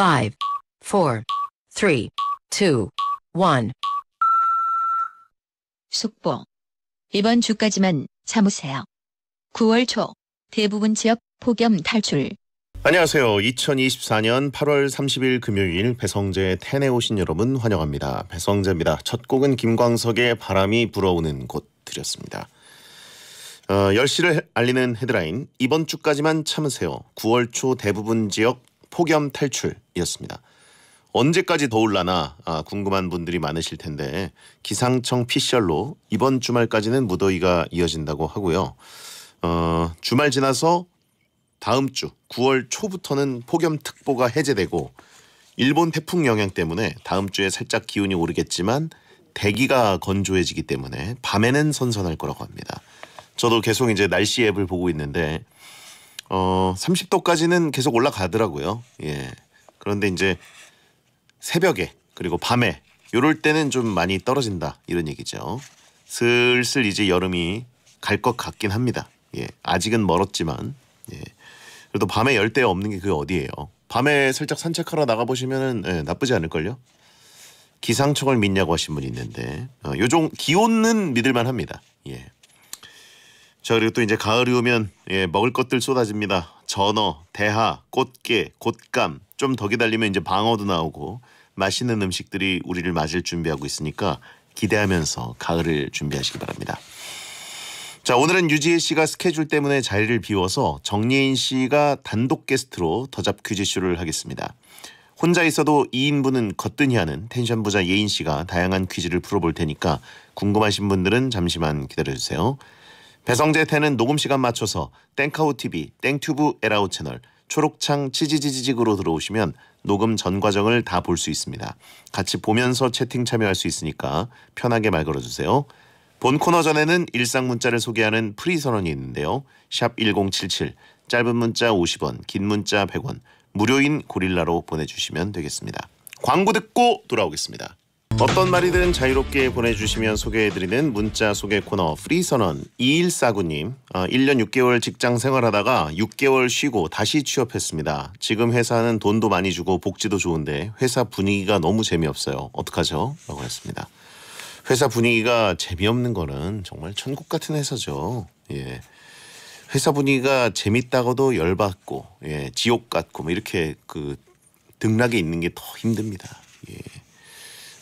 5, 4, 3, 2, 1. 속보. 이번 주까지만 참으세요. 9월 초 대부분 지역 폭염 탈출. 안녕하세요. 2024년 8월 30일 금요일 배성재 텐에 오신 여러분 환영합니다. 배성재입니다. 첫 곡은 김광석의 바람이 불어오는 곳 드렸습니다. 어, 10시를 알리는 헤드라인 이번 주까지만 참으세요. 9월 초 대부분 지역 폭염 탈출이었습니다. 언제까지 더울라나 아, 궁금한 분들이 많으실 텐데 기상청 피셜로 이번 주말까지는 무더위가 이어진다고 하고요. 어, 주말 지나서 다음 주 9월 초부터는 폭염특보가 해제되고 일본 태풍 영향 때문에 다음 주에 살짝 기온이 오르겠지만 대기가 건조해지기 때문에 밤에는 선선할 거라고 합니다. 저도 계속 이제 날씨 앱을 보고 있는데 어 30도까지는 계속 올라가더라고요. 예. 그런데 이제 새벽에 그리고 밤에 요럴 때는 좀 많이 떨어진다 이런 얘기죠. 슬슬 이제 여름이 갈 것 같긴 합니다. 예. 아직은 멀었지만 예. 그래도 밤에 열대 없는 게 그게 어디예요. 밤에 살짝 산책하러 나가 보시면은 예, 나쁘지 않을걸요. 기상청을 믿냐고 하신 분이 있는데 어, 요종 기온은 믿을만 합니다. 예. 자 그리고 또 이제 가을이 오면 예, 먹을 것들 쏟아집니다. 전어, 대하, 꽃게, 곶감 좀 더 기다리면 이제 방어도 나오고 맛있는 음식들이 우리를 맞을 준비하고 있으니까 기대하면서 가을을 준비하시기 바랍니다. 자 오늘은 유지혜 씨가 스케줄 때문에 자리를 비워서 정예인 씨가 단독 게스트로 더잡 퀴즈쇼를 하겠습니다. 혼자 있어도 2인분은 거뜬히 하는 텐션 부자 예인 씨가 다양한 퀴즈를 풀어볼 테니까 궁금하신 분들은 잠시만 기다려주세요. 배성재 태는 녹음 시간 맞춰서 땡카우 TV, 땡튜브 에라우 채널, 초록창 치지지지직으로 들어오시면 녹음 전 과정을 다 볼 수 있습니다. 같이 보면서 채팅 참여할 수 있으니까 편하게 말 걸어주세요. 본 코너 전에는 일상 문자를 소개하는 프리 선언이 있는데요. 샵 1077, 짧은 문자 50원, 긴 문자 100원, 무료인 고릴라로 보내주시면 되겠습니다. 광고 듣고 돌아오겠습니다. 어떤 말이든 자유롭게 보내주시면 소개해드리는 문자 소개 코너 프리선언 2149님 1년 어, 6개월 직장 생활하다가 6개월 쉬고 다시 취업했습니다. 지금 회사는 돈도 많이 주고 복지도 좋은데 회사 분위기가 너무 재미없어요. 어떡하죠? 라고 했습니다. 회사 분위기가 재미없는 거는 정말 천국 같은 회사죠. 예. 회사 분위기가 재밌다고도 열받고 예, 지옥 같고 뭐 이렇게 그등락이 있는 게 더 힘듭니다. 예.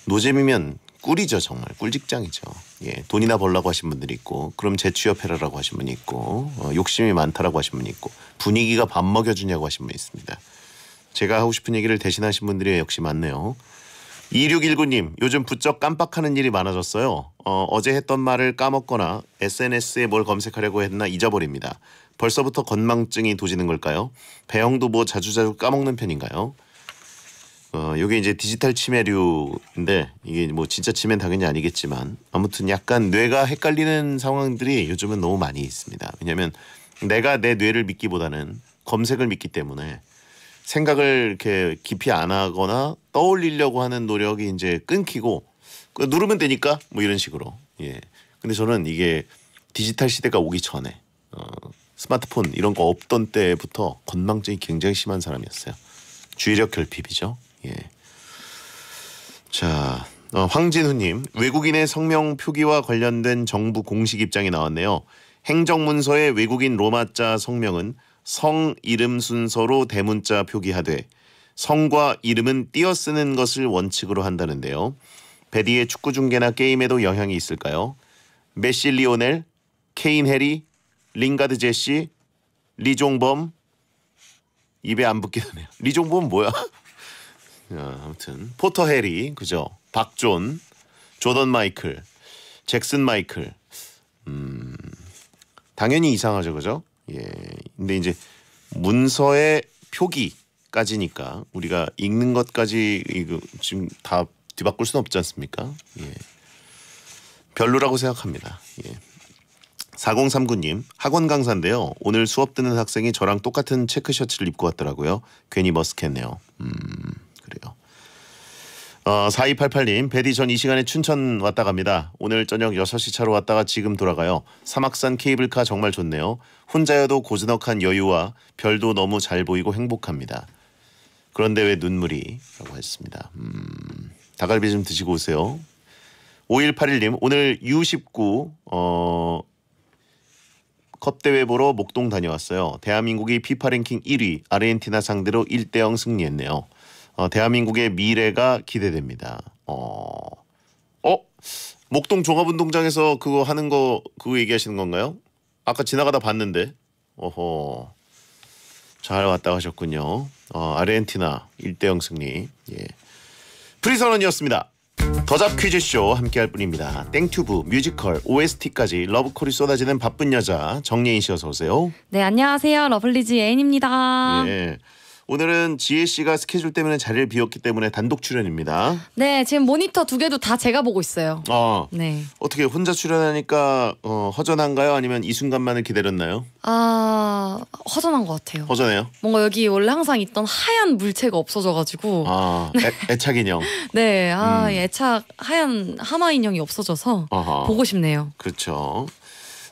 노잼이면 꿀이죠 정말 꿀직장이죠. 예, 돈이나 벌라고 하신 분들이 있고 그럼 재취업해라라고 하신 분이 있고 어, 욕심이 많다라고 하신 분이 있고 분위기가 밥 먹여주냐고 하신 분이 있습니다. 제가 하고 싶은 얘기를 대신하신 분들이 역시 많네요. 2619님 요즘 부쩍 깜빡하는 일이 많아졌어요. 어, 어제 했던 말을 까먹거나 SNS에 뭘 검색하려고 했나 잊어버립니다. 벌써부터 건망증이 도지는 걸까요? 배영도 뭐 자주자주 까먹는 편인가요? 어, 요게 이제 디지털 치매류인데 이게 뭐 진짜 치매는 당연히 아니겠지만 아무튼 약간 뇌가 헷갈리는 상황들이 요즘은 너무 많이 있습니다. 왜냐하면 내가 내 뇌를 믿기보다는 검색을 믿기 때문에 생각을 이렇게 깊이 안 하거나 떠올리려고 하는 노력이 이제 끊기고 그 누르면 되니까 뭐 이런 식으로 예. 근데 저는 이게 디지털 시대가 오기 전에 어, 스마트폰 이런 거 없던 때부터 건망증이 굉장히 심한 사람이었어요. 주의력 결핍이죠. 예. 자, 어, 황진우님 외국인의 성명 표기와 관련된 정부 공식 입장이 나왔네요. 행정문서의 외국인 로마자 성명은 성 이름 순서로 대문자 표기하되 성과 이름은 띄어 쓰는 것을 원칙으로 한다는데요. 베디의 축구 중계나 게임에도 영향이 있을까요? 메시 리오넬, 케인 해리, 링가드 제시, 리종범 입에 안 붙게 하네요 리종범 뭐야? 아, 아무튼 포터 해리 그죠? 박존, 조던 마이클, 잭슨 마이클. 음 당연히 이상하죠, 그죠? 예. 근데 이제 문서의 표기까지니까 우리가 읽는 것까지 이거 지금 다 뒤바꿀 수는 없지 않습니까? 예. 별로라고 생각합니다. 예. 4039님 학원 강사인데요. 오늘 수업 듣는 학생이 저랑 똑같은 체크 셔츠를 입고 왔더라고요. 괜히 머쓱했네요. 음. 어, 4288님, 베디 전 이 시간에 춘천 왔다 갑니다. 오늘 저녁 6시 차로 왔다가 지금 돌아가요. 사막산 케이블카 정말 좋네요. 혼자여도 고즈넉한 여유와 별도 너무 잘 보이고 행복합니다. 그런데 왜 눈물이? 라고 했습니다. 음, 닭갈비 좀 드시고 오세요. 5181님, 오늘 U19, 어, 컵대회 보러 목동 다녀왔어요. 대한민국이 피파 랭킹 1위, 아르헨티나 상대로 1대0 승리했네요. 어, 대한민국의 미래가 기대됩니다. 어, 어? 목동 종합운동장에서 그거 하는 거 그거 얘기하시는 건가요? 아까 지나가다 봤는데. 어허. 잘 왔다 가셨군요. 어, 아르헨티나 1대0 승리. 예. 프리선언이었습니다. 더잡 퀴즈쇼 함께할 뿐입니다. 땡튜브 뮤지컬 OST까지 러브콜이 쏟아지는 바쁜 여자 정예인 씨 어서 오세요. 네 안녕하세요 러블리즈 예인입니다. 예. 오늘은 지혜 씨가 스케줄 때문에 자리를 비웠기 때문에 단독 출연입니다. 네, 지금 모니터 두 개도 다 제가 보고 있어요. 어, 네. 어떻게 혼자 출연하니까 어, 허전한가요? 아니면 이 순간만을 기다렸나요? 아, 허전한 것 같아요. 허전해요? 뭔가 여기 원래 항상 있던 하얀 물체가 없어져가지고. 아, 네. 애, 착 인형. 네, 아, 음. 애착 하얀 하마 인형이 없어져서 어허. 보고 싶네요. 그렇죠.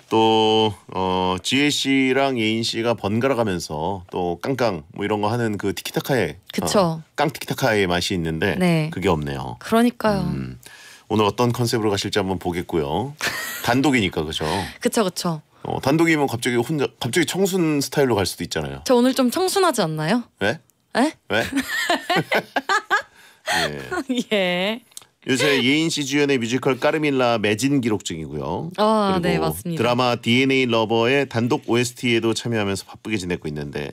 또 어, 지혜 씨랑 예인 씨가 번갈아 가면서 또 깡깡 뭐 이런 거 하는 그 티키타카의 그쵸. 어, 깡 티키타카의 맛이 있는데 네. 그게 없네요. 그러니까요. 음, 오늘 어떤 컨셉으로 가실지 한번 보겠고요. 단독이니까 그죠? 그쵸 그쵸. 어, 단독이면 갑자기 혼자 갑자기 청순 스타일로 갈 수도 있잖아요. 저 오늘 좀 청순하지 않나요? 왜? 에? 왜? 예. 예. 요새 예인 씨 주연의 뮤지컬 까르밀라 매진 기록 중이고요. 아, 네, 맞습니다. 드라마 DNA 러버의 단독 OST에도 참여하면서 바쁘게 지내고 있는데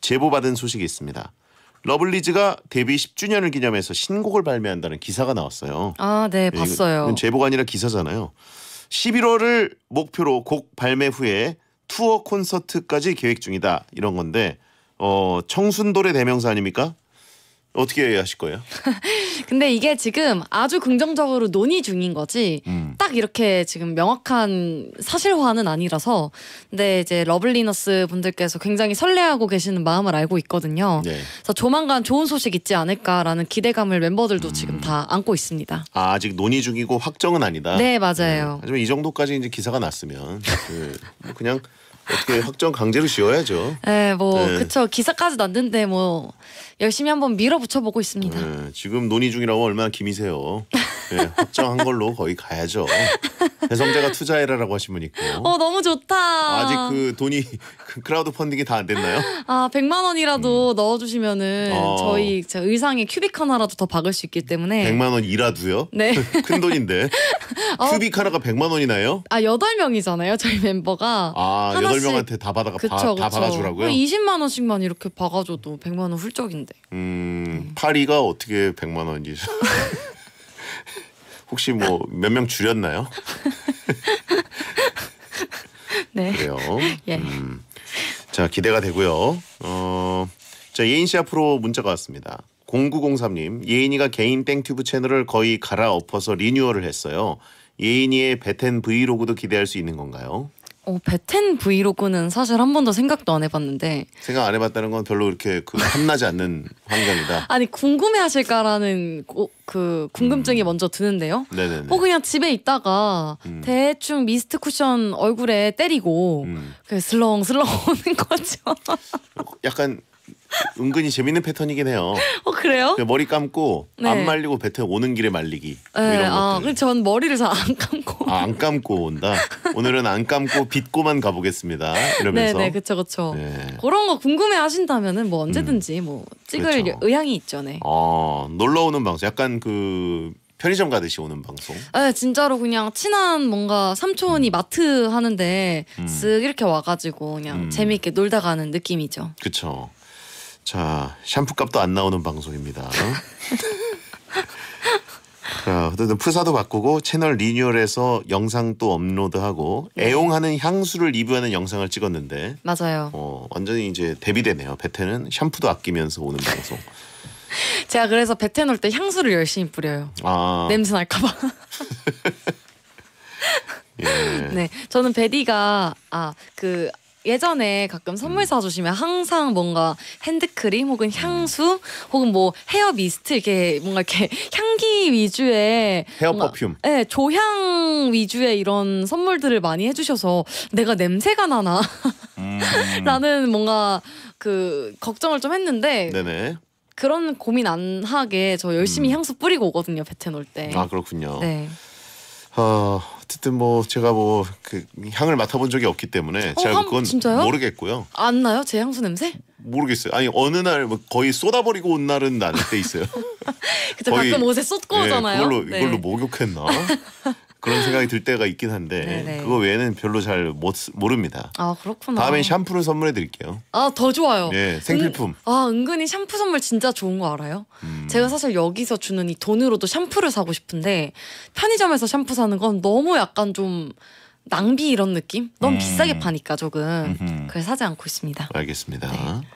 제보받은 소식이 있습니다. 러블리즈가 데뷔 10주년을 기념해서 신곡을 발매한다는 기사가 나왔어요. 아, 네, 예, 봤어요. 제보가 아니라 기사잖아요. 11월을 목표로 곡 발매 후에 투어 콘서트까지 계획 중이다. 이런 건데 어, 청순돌의 대명사 아닙니까? 어떻게 하실 거예요? 근데 이게 지금 아주 긍정적으로 논의 중인 거지 음. 딱 이렇게 지금 명확한 사실화는 아니라서 근데 이제 러블리너스 분들께서 굉장히 설레하고 계시는 마음을 알고 있거든요. 네. 그래서 조만간 좋은 소식 있지 않을까라는 기대감을 멤버들도 음. 지금 다 안고 있습니다. 아, 직 논의 중이고 확정은 아니다. 네 맞아요. 음. 하지만 이 정도까지 이제 기사가 났으면 그, 뭐 냥 어떻게 확정 강제로 지어야죠. 네, 뭐 네. 그쵸 기사까지 났는데 뭐 열심히 한번 밀어붙여 보고 있습니다. 네, 지금 논의 중이라고 얼마나 김이세요. 네, 확정한 걸로 거의 가야죠. 배성재가 투자해라라고 하신 분이고. 어 너무 좋다. 아직 그 돈이 그 크라우드 펀딩이 다 안 됐나요? 아 100만 원이라도 음. 넣어주시면은 어. 저희 의상에 큐빅 하나라도 더 박을 수 있기 때문에. 100만 원이라도요? 네. 큰 돈인데. 어. 큐빅 하나가 100만 원이나요? 아 8명이잖아요 저희 멤버가. 아 하나씩. 8명한테 다 받아가 그쵸, 바, 그쵸. 다 받아주라고요? 20만 원씩만 이렇게 박아줘도 100만 원 훌쩍. 목적인데. 음, 파리가 어떻게 100만 원인지. 혹시 뭐 몇 명 줄였나요? 네. 그래요. 예. 음. 자, 기대가 되고요. 어, 자, 예인 씨 앞으로 문자가 왔습니다. 0903님, 예인이가 개인 땡튜브 채널을 거의 갈아엎어서 리뉴얼을 했어요. 예인이의 베텐 브이로그도 기대할 수 있는 건가요? 어, 베텐 브이로그는 사실 한 번도 생각도 안 해봤는데 생각 안 해봤다는 건 별로 이렇게 그 탐나지 않는 환경이다. 아니 궁금해하실까라는 고, 그 궁금증이 음. 먼저 드는데요. 네네네. 어 그냥 집에 있다가 음. 대충 미스트 쿠션 얼굴에 때리고 음. 그 슬렁슬렁 오는 거죠. 약간 은근히 재밌는 패턴이긴 해요. 어 그래요? 그 머리 감고 네. 안 말리고 배 타고 오는 길에 말리기 네, 뭐 이런 아, 것들. 전 머리를 잘 안 감고. 아, 안 감고 온다. 오늘은 안 감고 빗고만 가보겠습니다. 이러면서. 네네 네, 그쵸 그쵸. 네. 그런 거 궁금해 하신다면은 뭐 언제든지 음. 뭐 찍을 그렇 의향이 있죠. 네. 아 놀러 오는 방송 약간 그. 편의점 가듯이 오는 방송. 네, 진짜로 그냥 친한 뭔가 삼촌이 음. 마트 하는데 음. 쓱 이렇게 와가지고 그냥 음. 재미있게 놀다 가는 느낌이죠. 그쵸. 자 샴푸값도 안 나오는 방송입니다. 자, 어쨌든 프사도 바꾸고 채널 리뉴얼해서 영상 도 업로드하고 네. 애용하는 향수를 리뷰하는 영상을 찍었는데 맞아요. 어, 완전히 이제 대비되네요. 베테는 샴푸도 아끼면서 오는 방송. 제가 그래서 베테 놀때 향수를 열심히 뿌려요. 아. 냄새 날까봐. 예. 네, 저는 베디가 아그 예전에 가끔 선물 음. 사주시면 항상 뭔가 핸드크림 혹은 음. 향수 혹은 뭐 헤어 미스트 이렇게 뭔가 이렇게 향기 위주의 헤어 퍼퓸. 네, 조향 위주의 이런 선물들을 많이 해주셔서 내가 냄새가 나나 음. 라는 뭔가 그 걱정을 좀 했는데 네네. 그런 고민 안 하게 저 열심히 음. 향수 뿌리고 오거든요 베트남 올 때. 아 그렇군요. 네. 어, 어쨌든 뭐 제가 뭐 그 향을 맡아본 적이 없기 때문에 어, 제가 그건 진짜요? 모르겠고요. 안 나요? 제 향수 냄새? 모르겠어요. 아니 어느 날 뭐 거의 쏟아버리고 온 날은 나는 때 있어요. 그때 가끔 옷에 쏟고 예, 오잖아요. 그걸로 네. 이걸로 목욕했나? 그런 생각이 들 때가 있긴 한데 네네. 그거 외에는 별로 잘 못, 모릅니다. 아 그렇구나. 다음엔 샴푸를 선물해 드릴게요. 아 더 좋아요. 예, 생필품. 은, 아 은근히 샴푸 선물 진짜 좋은 거 알아요? 음. 제가 사실 여기서 주는 이 돈으로도 샴푸를 사고 싶은데 편의점에서 샴푸 사는 건 너무 약간 좀 낭비 이런 느낌? 너무 음. 비싸게 파니까 조금 그래서 사지 않고 있습니다. 알겠습니다. 네.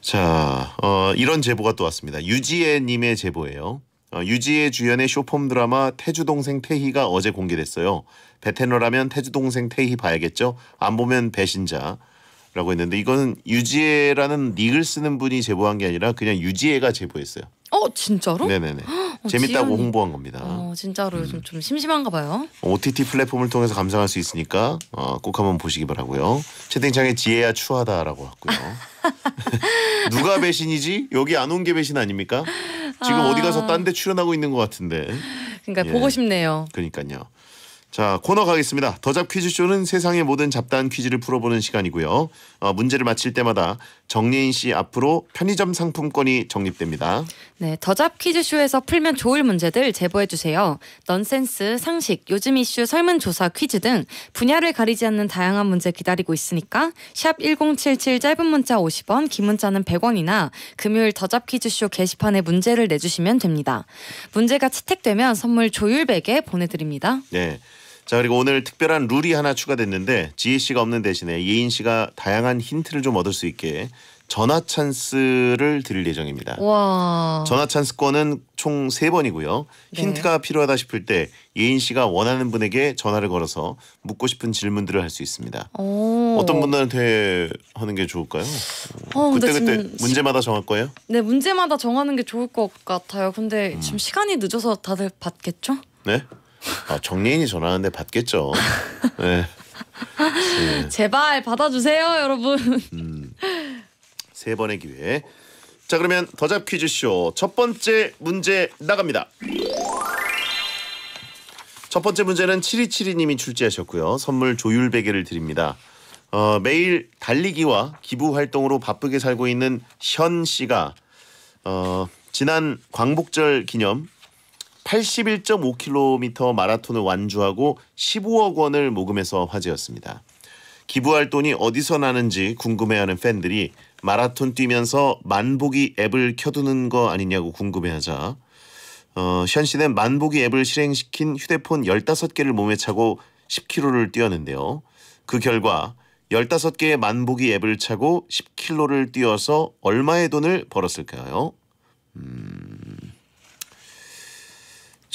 자, 어, 이런 제보가 또 왔습니다. 유지혜님의 제보예요. 어, 유지혜 주연의 쇼폼 드라마 태주동생 태희가 어제 공개됐어요. 베테너라면 태주동생 태희 봐야겠죠? 안 보면 배신자. 라고 했는데 이거 유지혜라는 닉을 쓰는 분이 제보한 게 아니라 그냥 유지혜가 제보했어요. 어 진짜로? 네네네. 어, 재밌다고 지연이... 홍보한 겁니다. 어, 진짜로 요즘 음. 좀 심심한가 봐요. OTT 플랫폼을 통해서 감상할 수 있으니까 어, 꼭 한번 보시기 바라고요. 채팅창에 지혜야 추하다라고 왔고요. 누가 배신이지? 여기 안 온 게 배신 아닙니까? 지금 아... 어디 가서 딴 데 출연하고 있는 것 같은데. 그러니까 예. 보고 싶네요. 그러니까요. 자 코너 가겠습니다. 더잡 퀴즈쇼는 세상의 모든 잡다한 퀴즈를 풀어보는 시간이고요. 어, 문제를 맞힐 때마다 정예인 씨 앞으로 편의점 상품권이 적립됩니다. 네, 더잡 퀴즈쇼에서 풀면 좋을 문제들 제보해 주세요. 넌센스, 상식, 요즘 이슈 설문조사 퀴즈 등 분야를 가리지 않는 다양한 문제 기다리고 있으니까 샵 1077 짧은 문자 50원, 긴 문자는 100원이나 금요일 더잡 퀴즈쇼 게시판에 문제를 내주시면 됩니다. 문제가 채택되면 선물 조율백에 보내드립니다. 네. 자 그리고 오늘 특별한 룰이 하나 추가됐는데 지혜 씨가 없는 대신에 예인 씨가 다양한 힌트를 좀 얻을 수 있게 전화 찬스를 드릴 예정입니다. 와. 전화 찬스권은 총 세번이고요 네. 힌트가 필요하다 싶을 때 예인 씨가 원하는 분에게 전화를 걸어서 묻고 싶은 질문들을 할 수 있습니다. 오. 어떤 분들한테 하는 게 좋을까요? 어, 그때그때 그때 문제마다 정할 거예요? 네, 문제마다 정하는 게 좋을 것 같아요. 근데 음. 지금 시간이 늦어서 다들 받겠죠? 네. 아, 정리인이 전화하는데 받겠죠. 네. 네. 제발 받아주세요, 여러분. 음, 세 번의 기회. 자, 그러면 더잡 퀴즈쇼 첫 번째 문제 나갑니다. 첫 번째 문제는 7272님이 출제하셨고요. 선물 조율 베개를 드립니다. 어, 매일 달리기와 기부 활동으로 바쁘게 살고 있는 현 씨가 어, 지난 광복절 기념 81.5km 마라톤을 완주하고 15억 원을 모금해서 화제였습니다. 기부할 돈이 어디서 나는지 궁금해하는 팬들이 마라톤 뛰면서 만보기 앱을 켜두는 거 아니냐고 궁금해하자 어, 션 씨는 만보기 앱을 실행시킨 휴대폰 15개를 몸에 차고 10km를 뛰었는데요. 그 결과 15개의 만보기 앱을 차고 10km를 뛰어서 얼마의 돈을 벌었을까요? 음...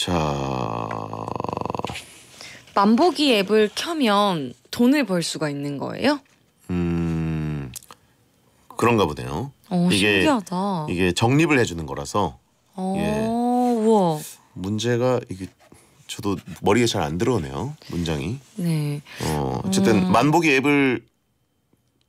자. 만보기 앱을 켜면 돈을 벌 수가 있는 거예요? 음. 그런가 보네요. 오, 어, 이게 신기하다. 이게 정립을 해 주는 거라서. 오, 어, 예. 우와. 문제가 이게 저도 머리에 잘 안 들어오네요. 문장이. 네. 어, 어쨌든 음. 만보기 앱을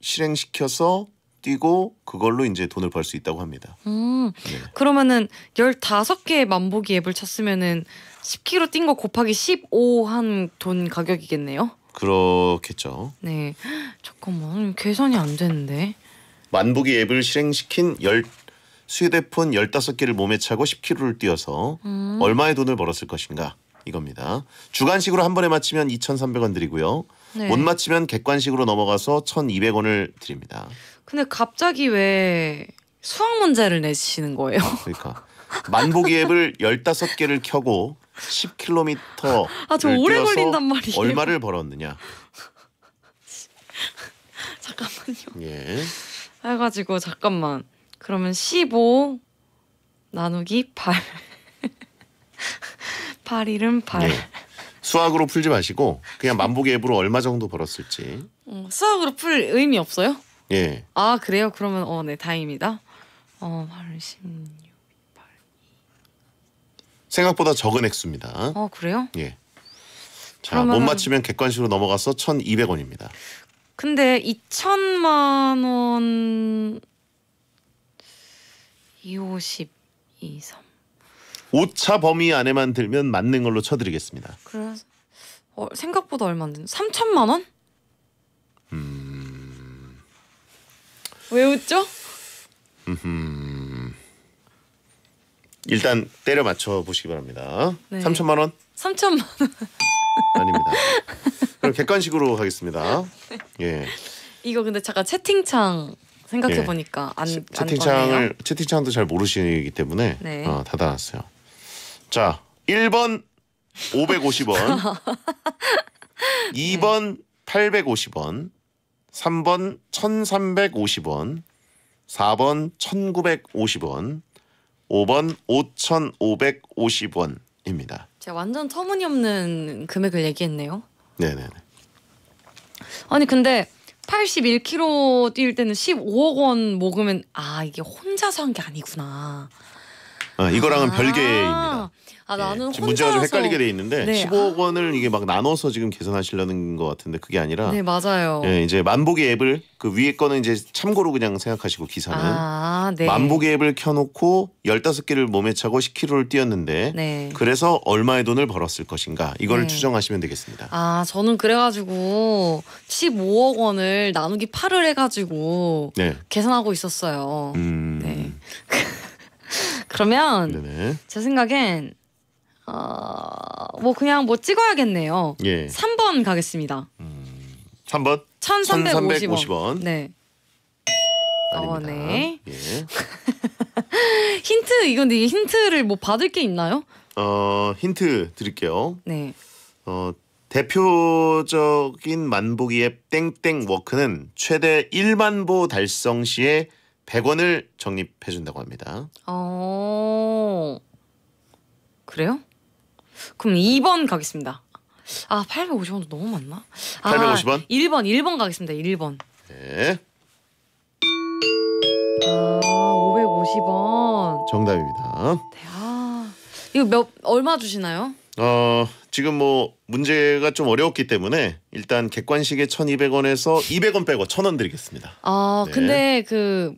실행시켜서 뛰고 그걸로 이제 돈을 벌 수 있다고 합니다. 음, 네. 그러면은 15개의 만보기 앱을 쳤으면은 10km 뛴거 곱하기 15한돈 가격이겠네요. 그렇겠죠. 네. 잠깐만. 계산이 안 되는데. 만보기 앱을 실행시킨 10 휴대폰 15개를 몸에 차고 10km를 뛰어서 음. 얼마의 돈을 벌었을 것인가? 이겁니다. 주간식으로 한 번에 맞히면 2,300원 드리고요. 네. 못 맞히면 객관식으로 넘어가서 1,200원을 드립니다. 근데 갑자기 왜 수학 문제를 내시는 거예요? 그러니까 만보기 앱을 15개를 켜고 10km 아저 오래 걸린단 말이에요. 얼마를 벌었느냐? 잠깐만요. 예. 해 가지고 잠깐만. 그러면 15 나누기 8. 8 이름 8. 예. 수학으로 풀지 마시고 그냥 만보기 앱으로 얼마 정도 벌었을지. 음, 수학으로 풀 의미 없어요? 예. 아 그래요? 그러면 어네 다행입니다. 어 8, 6 8, 2. 생각보다 적은 액수입니다. 어 그래요? 예. 자 그러면은... 맞히면 객관식으로 넘어가서 1,200원입니다. 근데 2천만 원 250, 23. 5차 범위 안에만 들면 맞는 걸로 쳐드리겠습니다. 그래. 어, 생각보다 얼마 안 되는 3천만 원? 왜 웃죠? 일단 때려 맞춰 보시기 바랍니다. 네. 3천만 원? 3천만 원. 아닙니다. 그럼 객관식으로 가겠습니다. 네. 예. 이거 근데 잠깐 채팅창 생각해 보니까 예. 안 채, 팅창을 채팅창도 잘 모르시기 때문에 네. 어, 닫아놨어요. 자, 1번 550원, 2번 네. 850원, 3번 1350원, 4번 1950원, 5번 5550원입니다. 제가 완전 터무니없는 금액을 얘기했네요. 네네 아니 근데 81km 뛸 때는 15억 원 모금은 아 이게 혼자서 한 게 아니구나. 어, 이거랑은 아 별개입니다. 아 네. 나는 지금 문제가 좀 헷갈리게 돼 있는데 네, 10억 원을 이게 막 나눠서 지금 계산하시려는 것 같은데 그게 아니라 네 맞아요. 예, 이제 만보기 앱을 그 위에 거는 이제 참고로 그냥 생각하시고 기사는 아 네. 만보기 앱을 켜놓고 15개를 몸에 차고 10km를 뛰었는데 네. 그래서 얼마의 돈을 벌었을 것인가 이걸 네. 추정하시면 되겠습니다. 아 저는 그래가지고 15억 원을 나누기 8을 해가지고 네. 계산하고 있었어요. 음. 네. 그러면 네네. 제 생각엔 어뭐 그냥 뭐 찍어야겠네요. 예. 3번 가겠습니다. 음, 3번? 1,350원. 1350원. 네. 어, 네. 예. 힌트 이건데 이게 힌트를 뭐 받을 게 있나요? 어 힌트 드릴게요. 네. 어 대표적인 만보기 앱 땡땡 워크는 최대 1만 보 달성 시에 100원을 적립해 준다고 합니다. 어. 그래요? 그럼 2번 가겠습니다. 아, 850원도 너무 많나? 850원? 1번, 1번 가겠습니다. 1번. 네. 아, 550원. 정답입니다. 네, 아. 이거 몇 얼마 주시나요? 어, 지금 뭐 문제가 좀 어려웠기 때문에 일단 객관식에 1,200원에서 200원 빼고 1,000원 드리겠습니다. 아, 네. 근데 그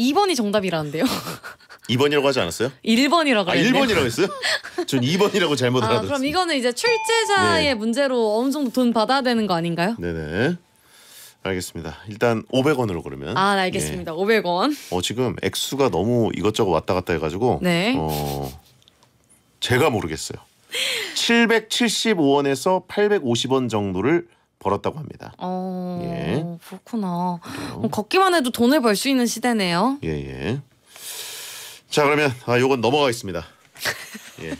2번이 정답이라는데요. 2번이라고 하지 않았어요? 1번이라고 아, 했네요. 1번이라고 했어요? 전 2번이라고 잘못 아, 알아들어요 그럼 이거는 이제 출제자의 네. 문제로 어느 정도 돈 받아야 되는 거 아닌가요? 네네. 알겠습니다. 일단 500원으로 그러면. 아, 알겠습니다. 네. 예. 500원. 어, 지금 액수가 너무 이것저것 왔다 갔다 해 가지고 네. 어. 제가 모르겠어요. 775원에서 850원 정도를 벌었다고 합니다. 어, 예. 그렇구나. 걷기만 해도 돈을 벌 수 있는 시대네요. 예, 예. 자, 그러면 아, 요건 넘어가겠습니다. 예.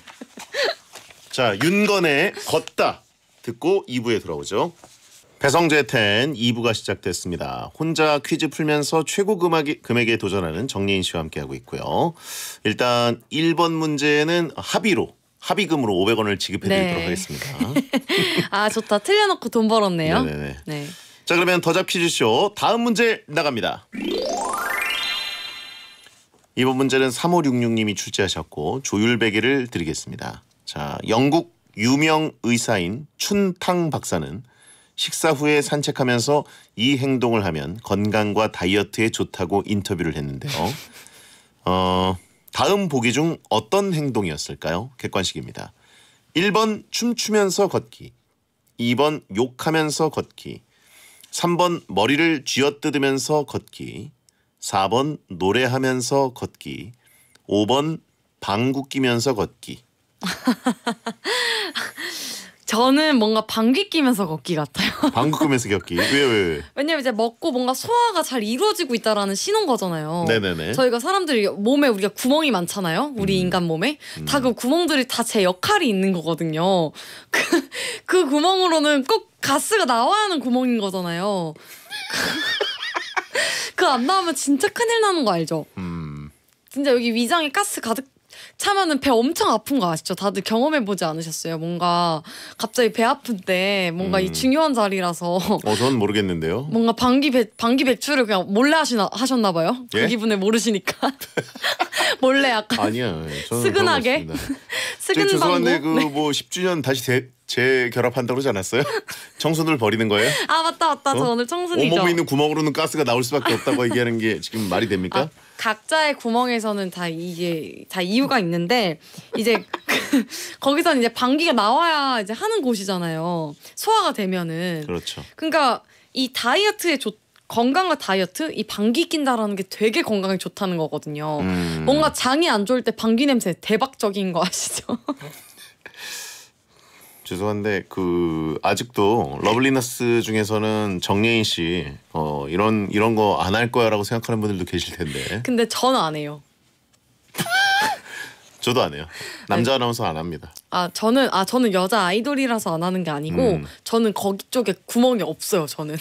자, 윤건의 걷다 듣고 2부에 돌아오죠. 배성재 텐 2부가 시작됐습니다. 혼자 퀴즈 풀면서 최고 금액에, 금액에 도전하는 정리인 씨와 함께하고 있고요. 일단 1번 문제는 합의로 합의금으로 500원을 지급해 드리도록 네. 하겠습니다. 아 좋다. 틀려놓고 돈 벌었네요. 네네네. 네. 자 그러면 더잡 히주시오 다음 문제 나갑니다. 이번 문제는 3566님이 출제하셨고 조율베개를 드리겠습니다. 자 영국 유명 의사인 춘탕 박사는 식사 후에 산책하면서 이 행동을 하면 건강과 다이어트에 좋다고 인터뷰를 했는데요. 어 다음 보기 중 어떤 행동이었을까요? 객관식입니다. 1번 춤추면서 걷기 2번 욕하면서 걷기 3번 머리를 쥐어뜯으면서 걷기 4번 노래하면서 걷기 5번 방구 끼면서 걷기 저는 뭔가 방귀 끼면서 걷기 같아요. 방귀 끼면서 걷기. 왜 왜? 왜? 왜냐면 이제 먹고 뭔가 소화가 잘 이루어지고 있다라는 신호인 거잖아요. 네네네. 저희가 사람들이 몸에 우리가 구멍이 많잖아요. 우리 음. 인간 몸에 음. 다그 구멍들이 다 제 역할이 있는 거거든요. 그, 그 구멍으로는 꼭 가스가 나와야 하는 구멍인 거잖아요. 그안 그 나오면 진짜 큰일 나는 거 알죠? 음. 진짜 여기 위장에 가스 가득 차면은 배 엄청 아픈 거 아시죠? 다들 경험해 보지 않으셨어요? 뭔가 갑자기 배 아픈 때 뭔가 음. 이 중요한 자리라서 어, 전 모르겠는데요. 뭔가 방귀 배, 방귀 배출을 그냥 몰래 하시나 하셨나 봐요. 예? 그 기분을 모르시니까 몰래 약간 아니야. 스근하게 스근 방구. 한데그 뭐 10주년 다시 재, 재결합한다고 그러지 않았어요? 청순을 버리는 거예요? 아 맞다 맞다. 어? 저 오늘 청순이죠. 오목에 있는 구멍으로는 가스가 나올 수밖에 없다고 얘기하는 게 지금 말이 됩니까? 아. 각자의 구멍에서는 다 이게 다 이유가 있는데 이제 그, 거기서 이제 방귀가 나와야 이제 하는 곳이잖아요. 소화가 되면은. 그렇죠. 그러니까 이 다이어트에 좋 건강과 다이어트 이 방귀 낀다라는 게 되게 건강에 좋다는 거거든요. 음. 뭔가 장이 안 좋을 때 방귀 냄새 대박적인 거 아시죠? 죄송한데 그 아직도 러블리너스 중에서는 정예인 씨 어, 이런 이런 거 안 할 거야라고 생각하는 분들도 계실 텐데. 근데 전 안 해요. 저도 안 해요. 남자 네. 아나운서 안 합니다. 아 저는 아 저는 여자 아이돌이라서 안 하는 게 아니고 음. 저는 거기 쪽에 구멍이 없어요. 저는.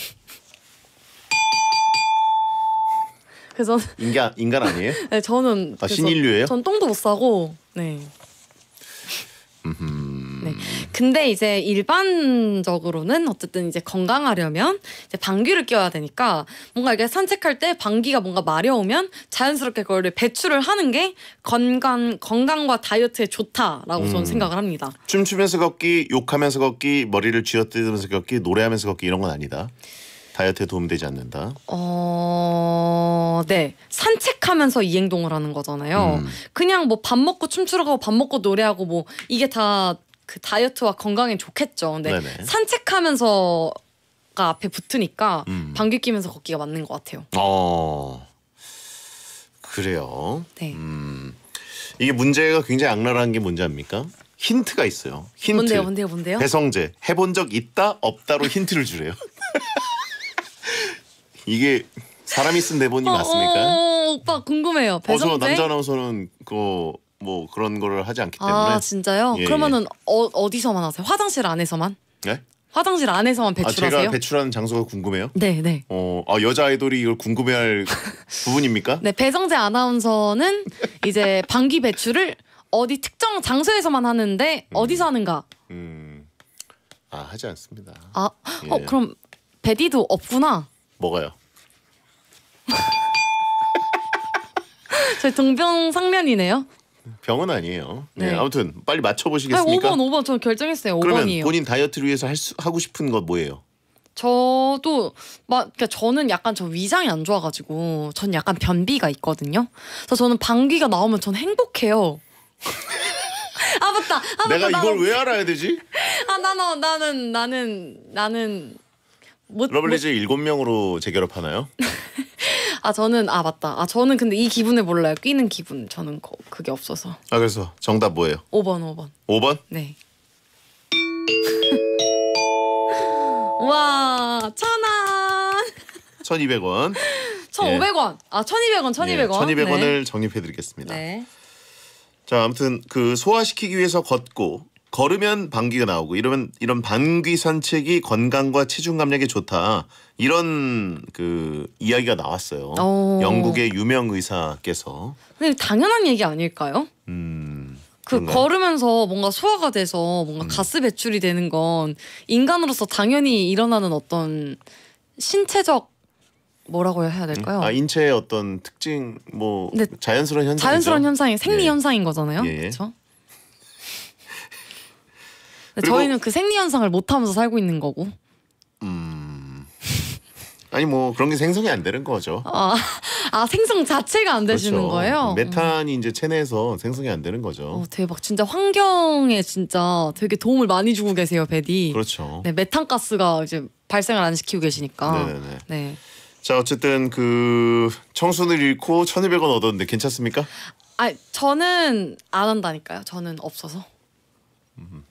그래서 인간 인간 아니에요? 네 저는 아, 신인류예요? 전 똥도 못 싸고 네. 네. 음. 근데 이제 일반적으로는 어쨌든 이제 건강하려면 이제 방귀를 끼워야 되니까 뭔가 이게 산책할 때 방귀가 뭔가 마려우면 자연스럽게 그걸 배출을 하는 게 건강 건강과 다이어트에 좋다라고 음. 저는 생각을 합니다. 춤추면서 걷기, 욕하면서 걷기, 머리를 쥐어뜯으면서 걷기, 노래하면서 걷기 이런 건 아니다. 다이어트에 도움되지 않는다. 어, 네. 산책하면서 이 행동을 하는 거잖아요. 음. 그냥 뭐 밥 먹고 춤추러 가고 밥 먹고 노래하고 뭐 이게 다그 다이어트와 건강에 좋겠죠. 근데 네네. 산책하면서가 앞에 붙으니까 음. 방귀 뀌면서 걷기가 맞는 것 같아요. 어 그래요. 네. 음. 이게 문제가 굉장히 악랄한 게 뭔지 압니까? 힌트가 있어요. 힌트. 뭔데요, 뭔데요, 뭔데요? 배성재 해본 적 있다 없다로 힌트를 주래요. 이게 사람이 쓴 대본이 어, 맞습니까? 어, 어 오빠 궁금해요. 배성재. 어, 저 남자 아나운서는 그뭐 그런 거를 하지 않기 아, 때문에 아 진짜요? 예, 예, 그러면은 어, 어디서만 하세요? 화장실 안에서만? 네? 화장실 안에서만 아, 배출하세요? 아, 제가 배출하는 장소가 궁금해요? 네, 네. 어, 아, 여자 아이돌이 이걸 궁금해할 부분입니까? 네, 배성재 아나운서는 이제 방귀 배출을 어디 특정 장소에서만 하는데 음. 어디서 하는가? 음, 아 하지 않습니다. 아, 어, 예. 어 그럼 베디도 없구나. 뭐가요? 저희 동병상련이네요. 병은 아니에요. 네. 네. 아무튼 빨리 맞춰보시겠습니까? 아니, 5번 5번 저 결정했어요. 5번이에요. 그러면 본인 다이어트를 위해서 할 수, 하고 싶은 것 뭐예요? 저도 막 그러니까 저는 약간 저 위장이 안 좋아가지고 전 약간 변비가 있거든요. 그래서 저는 방귀가 나오면 전 행복해요. 아 맞다. 아, 맞다. 내가 이걸 나는, 왜 알아야 되지? 아 나는 나는 나는 나는 못, 러블리즈 못... 7명으로 재결합하나요? 아 저는 아 맞다. 아 저는 근데 이 기분을 몰라요. 끼는 기분. 저는 거, 그게 없어서. 아 그래서 정답 뭐예요? 5번 5번. 5번? 네. 와 천원. 1200원. 1500원. 아 1200원 1200원. 예, 1200원을 네. 정립해 드리겠습니다. 네. 자 아무튼 그 소화시키기 위해서 걷고 걸으면 방귀가 나오고 이러면 이런 방귀 산책이 건강과 체중 감량에 좋다 이런 그 이야기가 나왔어요. 어. 영국의 유명 의사께서. 근데 당연한 얘기 아닐까요? 음. 그 걸으면서 뭔가 소화가 돼서 뭔가 음. 가스 배출이 되는 건 인간으로서 당연히 일어나는 어떤 신체적 뭐라고 해야 될까요? 음? 아 인체의 어떤 특징 뭐 네. 자연스러운 현상 자연스러운 현상이 생리 예. 현상인 거잖아요. 예. 그렇죠? 저희는 그 생리 현상을 못 하면서 살고 있는 거고. 음. 아니 뭐 그런 게 생성이 안 되는 거죠. 아, 아 생성 자체가 안 되시는 그렇죠. 거예요? 메탄이 음. 이제 체내에서 생성이 안 되는 거죠. 어, 대박. 진짜 환경에 진짜 되게 도움을 많이 주고 계세요, 베디. 그렇죠. 네, 메탄 가스가 이제 발생을 안 시키고 계시니까. 네네네. 네. 자, 어쨌든 그 청순을 잃고 천이백 원 얻었는데 괜찮습니까? 아, 저는 안 한다니까요. 저는 없어서. 음.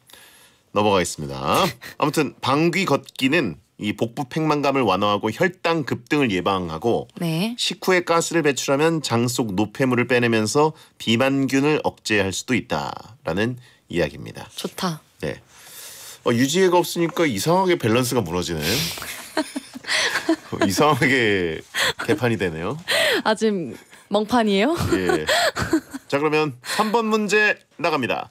넘어가겠습니다. 아무튼 방귀 걷기는 이 복부 팽만감을 완화하고 혈당 급등을 예방하고 네. 식후에 가스를 배출하면 장 속 노폐물을 빼내면서 비만균을 억제할 수도 있다라는 이야기입니다. 좋다. 네. 어, 유지해가 없으니까 이상하게 밸런스가 무너지네 이상하게 개판이 되네요. 아지 멍판이에요? 예. 자 그러면 3번 문제 나갑니다.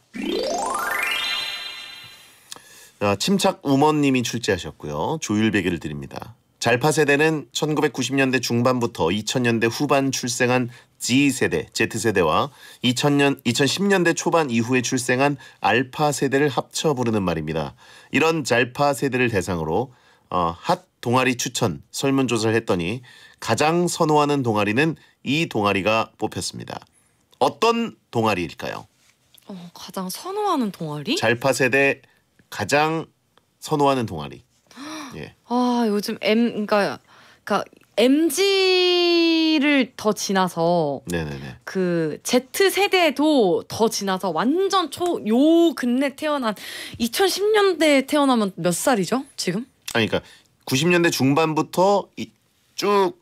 자, 아, 침착 우먼님이 출제하셨고요. 조율배기를 드립니다. 잘파 세대는 1990년대 중반부터 2000년대 후반 출생한 G세대, Z세대와 2000년, 2010년대 초반 이후에 출생한 알파 세대를 합쳐 부르는 말입니다. 이런 잘파 세대를 대상으로 어, 핫 동아리 추천 설문조사를 했더니 가장 선호하는 동아리는 이 동아리가 뽑혔습니다. 어떤 동아리일까요? 어, 가장 선호하는 동아리? 잘파 세대 가장 선호하는 동아리. 예. 아 요즘 M 그러니까 그러니까 MG를 더 지나서 네네네. 그 Z 세대도 더 지나서 완전 초 요 근래 태어난 2010년대에 태어나면 몇 살이죠? 지금? 아니 그러니까 90년대 중반부터 이, 쭉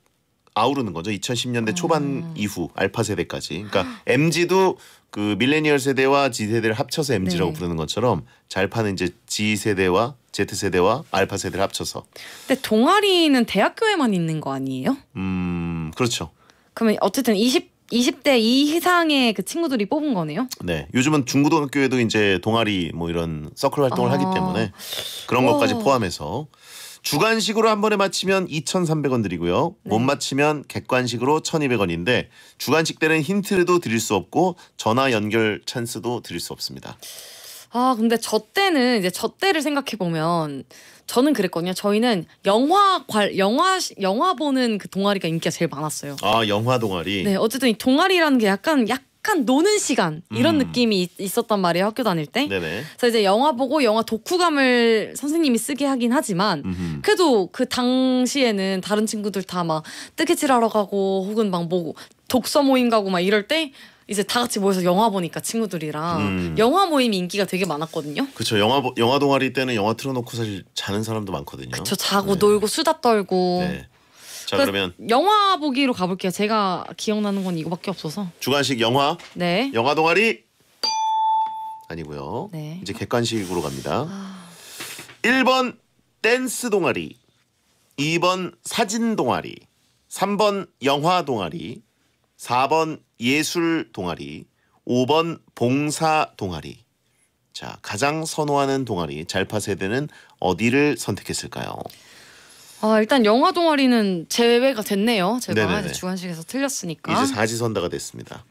아우르는 거죠. 2010년대 초반 음. 이후 알파 세대까지. 그러니까 MG도 그 밀레니얼 세대와 Z 세대를 합쳐서 MZ라고 네. 부르는 것처럼 잘 파는 이제 Z 세대와 Z 세대와 알파 세대를 합쳐서. 근데 동아리는 대학교에만 있는 거 아니에요? 음, 그렇죠. 그러면 어쨌든 20 20대 이상의 그 친구들이 뽑은 거네요. 네, 요즘은 중고등학교에도 이제 동아리 뭐 이런 서클 활동을 아. 하기 때문에 그런 오. 것까지 포함해서 주간식으로 한 번에 맞히면 2,300원 드리고요. 네. 못 맞히면 객관식으로 1,200원인데 주간식 때는 힌트도 드릴 수 없고 전화 연결 찬스도 드릴 수 없습니다. 아 근데 저 때는 이제 저 때를 생각해 보면 저는 그랬거든요. 저희는 영화 관 영화 영화 보는 그 동아리가 인기가 제일 많았어요. 아 영화 동아리. 네 어쨌든 이 동아리라는 게 약간 약 약간 노는 시간 이런 음. 느낌이 있었단 말이에요 학교 다닐 때. 네네. 그래서 이제 영화 보고 영화 독후감을 선생님이 쓰게 하긴 하지만 음흠. 그래도 그 당시에는 다른 친구들 다 막 뜨개질하러 가고 혹은 막 뭐 독서 모임 가고 막 이럴 때 이제 다 같이 모여서 영화 보니까 친구들이랑 음. 영화 모임 이 인기가 되게 많았거든요. 그렇죠. 영화 영화 동아리 때는 영화 틀어놓고 사실 자는 사람도 많거든요. 그렇죠. 자고 네. 놀고 수다 떨고. 네. 자 그러면 영화 보기로 가볼게요. 제가 기억나는 건 이거밖에 없어서. 주관식 영화. 네. 영화 동아리 아니고요. 네. 이제 객관식으로 갑니다. 아... 1번 댄스 동아리, 2번 사진 동아리, 3번 영화 동아리, 4번 예술 동아리, 5번 봉사 동아리. 자, 가장 선호하는 동아리 잘파 세대는 어디를 선택했을까요? 아 일단 영화 동아리는 제외가 됐네요. 제가 네네네. 주관식에서 틀렸으니까. 이제 사지선다가 됐습니다.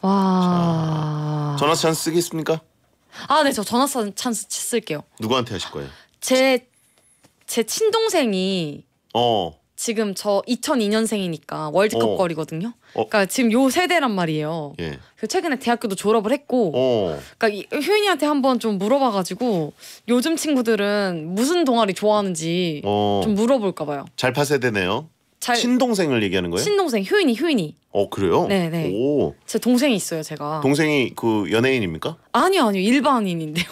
와. 자, 전화 찬스 쓰겠습니까? 아, 네, 저 전화 찬스 쓸게요. 누구한테 하실 거예요? 제 제 친동생이 어 지금 저 2002년생이니까 월드컵 어. 거리거든요. 어. 그러니까 지금 요 세대란 말이에요. 예. 그 최근에 대학교도 졸업을 했고, 어. 그러니까 효인이한테 한번 좀 물어봐가지고 요즘 친구들은 무슨 동아리 좋아하는지 어. 좀 물어볼까봐요. 잘파 세대네요. 잘... 친동생을 얘기하는 거예요? 친동생 효인이 효인이. 어 그래요? 네네. 네. 오. 제 동생이 있어요 제가. 동생이 그 연예인입니까? 아니요 아니요 일반인인데요.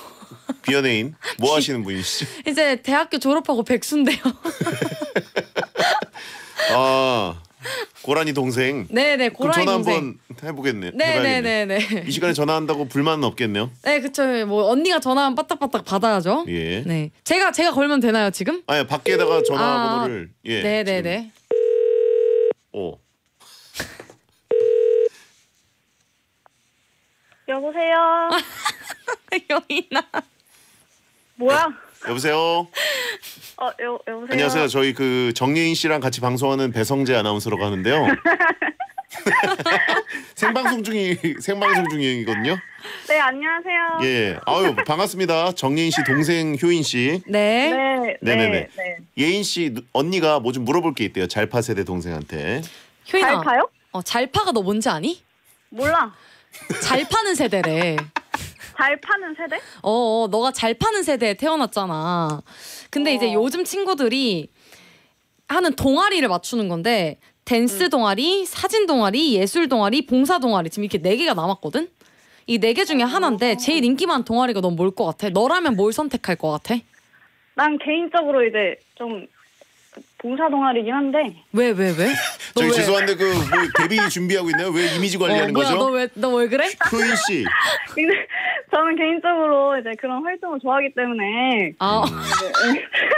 비연예인? 뭐 하시는 분이시죠? 이제 대학교 졸업하고 백수인데요. 아 고라니 동생. 네네 네, 고라니 전화 동생. 한번 해보겠네. 네네네네. 네, 네, 이 시간에 전화한다고 불만은 없겠네요. 네 그쵸. 뭐 언니가 전화하면 빠딱빠딱 받아야죠. 예. 네. 제가 제가 걸면 되나요 지금? 아 예. 밖에다가 전화번호를. 아, 예. 네네네. 오. 여보세요. 여인아. 뭐야? 여보세요. 어, 여, 여보세요. 안녕하세요. 저희 그 정예인 씨랑 같이 방송하는 배성재 아나운서로 가는데요. 생방송 중이 생방송 중이거든요. 네, 안녕하세요. 예, 아유 반갑습니다. 정예인 씨 동생 효인 씨. 네. 네, 네 네네네. 네. 예인 씨 언니가 뭐 좀 물어볼 게 있대요. 잘파 세대 동생한테. 효인아. 잘파요? 어, 잘파가 너 뭔지 아니? 몰라. 잘파는 세대래. 잘 파는 세대? 어, 어 너가 잘 파는 세대에 태어났잖아. 근데 어. 이제 요즘 친구들이 하는 동아리를 맞추는 건데 댄스 동아리, 사진 동아리, 예술 동아리, 봉사 동아리 지금 이렇게 네 개가 남았거든. 이 네 개 중에 하나인데 어. 제일 인기 많은 동아리가 넌 뭘 것 같아? 너라면 뭘 선택할 것 같아? 난 개인적으로 이제 좀 봉사 동아리긴 한데. 왜왜 왜? 저 죄송한데 그, 그 데뷔 준비하고 있나요? 왜 이미지 관리하는 어, 뭐야, 거죠? 너왜너 왜 그래? 효인 씨. 저는 개인적으로 이제 그런 활동을 좋아하기 때문에. 아. 음.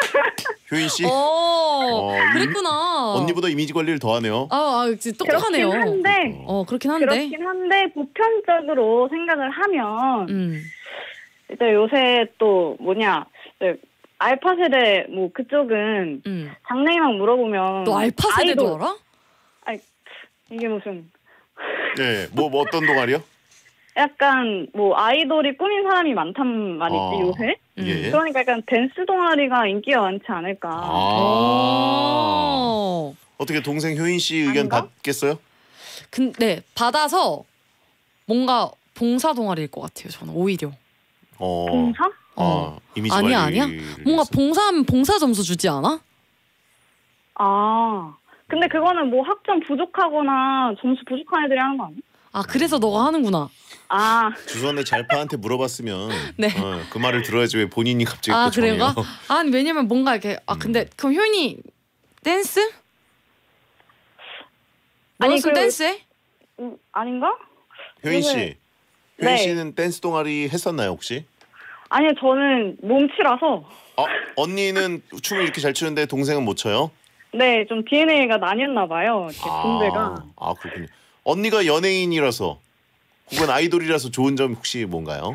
효인 씨. 오, 어, 어 그랬구나. 언니보다 이미지 관리를 더 하네요. 아, 아 진짜 똑똑하네요. 그렇긴 한데. 어, 그렇긴 한데. 그렇긴 한데 보편적으로 생각을 하면 음. 이제 요새 또 뭐냐 이제 알파 세대 뭐 그쪽은 음. 장래희망 물어보면 너 알파 세대도 아이돌. 알아? 아니 이게 무슨 예, 예, 뭐, 뭐 어떤 동아리요? 약간 뭐 아이돌이 꾸민 사람이 많단 말이지 아, 요새. 예. 예. 그러니까 약간 댄스 동아리가 인기가 많지 않을까. 아~ 어떻게 동생 효인 씨 의견 아닌가? 받겠어요? 근데 네, 받아서 뭔가 봉사 동아리일 것 같아요. 저는 오히려. 어. 봉사? 어, 어. 이미지 아니야 아니야. 뭔가 봉사 봉사 점수 주지 않아? 아 근데 그거는 뭐 학점 부족하거나 점수 부족한 애들이 하는 거 아니야? 아 그래서 너가 하는구나. 아 주선의 잘파한테 물어봤으면 네. 어, 그 말을 들어야지 왜 본인이 갑자기 아, 그래요? 아 왜냐면 뭔가 이렇게 아 음. 근데 그럼 효인이 댄스? 아니, 그댄스 음, 아닌가? 효인 씨, 효인 네. 씨는 댄스 동아리 했었나요 혹시? 아니요, 저는 몸치라서. 아, 어, 언니는 춤을 이렇게 잘 추는데 동생은 못 춰요? 네, 좀 DNA가 나뉘었나 봐요. 이렇게 아, 분배가. 아, 아 그렇군요. 언니가 연예인이라서 혹은 아이돌이라서 좋은 점 혹시 뭔가요?